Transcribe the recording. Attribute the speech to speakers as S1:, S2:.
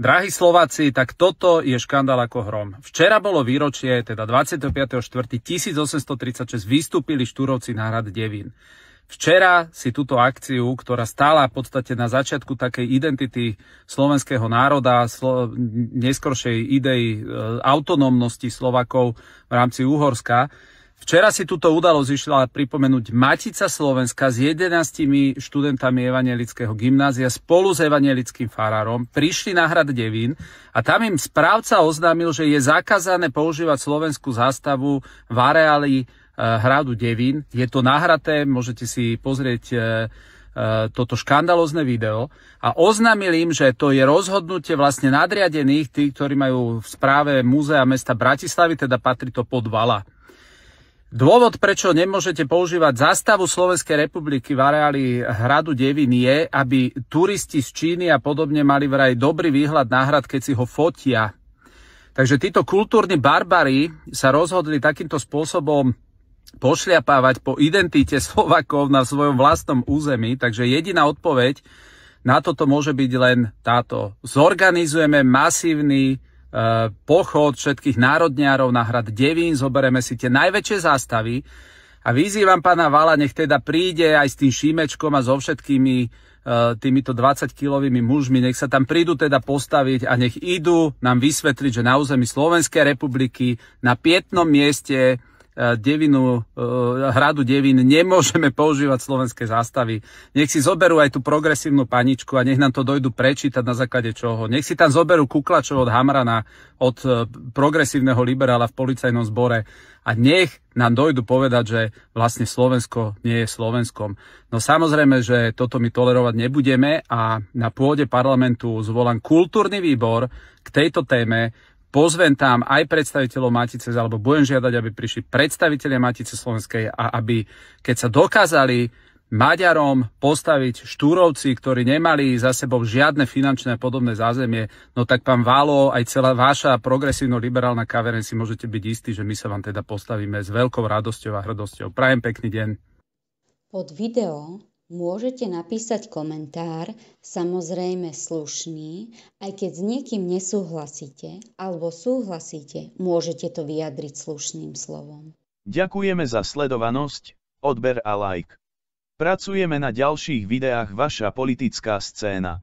S1: Drahí Slováci, tak toto je škandál ako hrom. Včera bolo výročie, teda 25.4.1836 vystúpili Štúrovci na hrad Devín. Včera si túto akciu, ktorá stála v podstate na začiatku takej identity slovenského národa, slo- neskoršej idei e, autonómnosti Slovakov v rámci Uhorska, Včera si túto udalosť išla pripomenúť Matica Slovenska s 11 študentami Evangelického gymnázia spolu s evangelickým farárom. Prišli na hrad Devín a tam im správca oznámil, že je zakázané používať slovenskú zástavu v areáli e, hradu Devín. Je to nahraté, môžete si pozrieť e, e, toto škandalozne video a oznámil im, že to je rozhodnutie vlastne nadriadených, tí, ktorí majú v správe Múzea mesta Bratislavy, teda patrí to pod Vala. Dôvod, prečo nemôžete používať zástavu Slovenskej republiky v areáli hradu Devin je, aby turisti z Číny a podobne mali vraj dobrý výhľad na hrad, keď si ho fotia. Takže títo kultúrni barbary sa rozhodli takýmto spôsobom pošliapávať po identite Slovakov na svojom vlastnom území, takže jediná odpoveď na toto môže byť len táto. Zorganizujeme masívny Eh, pochod všetkých národňárov na hrad Devín, zoberieme si tie najväčšie zástavy a vyzývam pána Vala, nech teda príde aj s tým Šímečkom a so všetkými eh, týmito 20-kilovými mužmi, nech sa tam prídu teda postaviť a nech idú nám vysvetliť, že na území Slovenskej republiky na pietnom mieste E, devinu, e, hradu devín nemôžeme používať slovenské zástavy. Nech si zoberú aj tú progresívnu paničku a nech nám to dojdu prečítať na základe čoho. Nech si tam zoberú Kuklačov od Hamrana, od e, progresívneho liberála v policajnom zbore a nech nám dojdu povedať, že vlastne Slovensko nie je Slovenskom. No samozrejme, že toto my tolerovať nebudeme a na pôde parlamentu zvolám kultúrny výbor k tejto téme, Pozvem tam aj predstaviteľov Matice, alebo budem žiadať, aby prišli predstavitelia Matice Slovenskej a aby, keď sa dokázali Maďarom postaviť štúrovci, ktorí nemali za sebou žiadne finančné podobné zázemie, no tak pán Válo, aj celá vaša progresívno-liberálna kavereň si môžete byť istí, že my sa vám teda postavíme s veľkou radosťou a hrdosťou. Prajem pekný deň.
S2: Pod video Môžete napísať komentár, samozrejme slušný, aj keď s niekým nesúhlasíte alebo súhlasíte, môžete to vyjadriť slušným slovom.
S1: Ďakujeme za sledovanosť, odber a like. Pracujeme na ďalších videách Vaša politická scéna.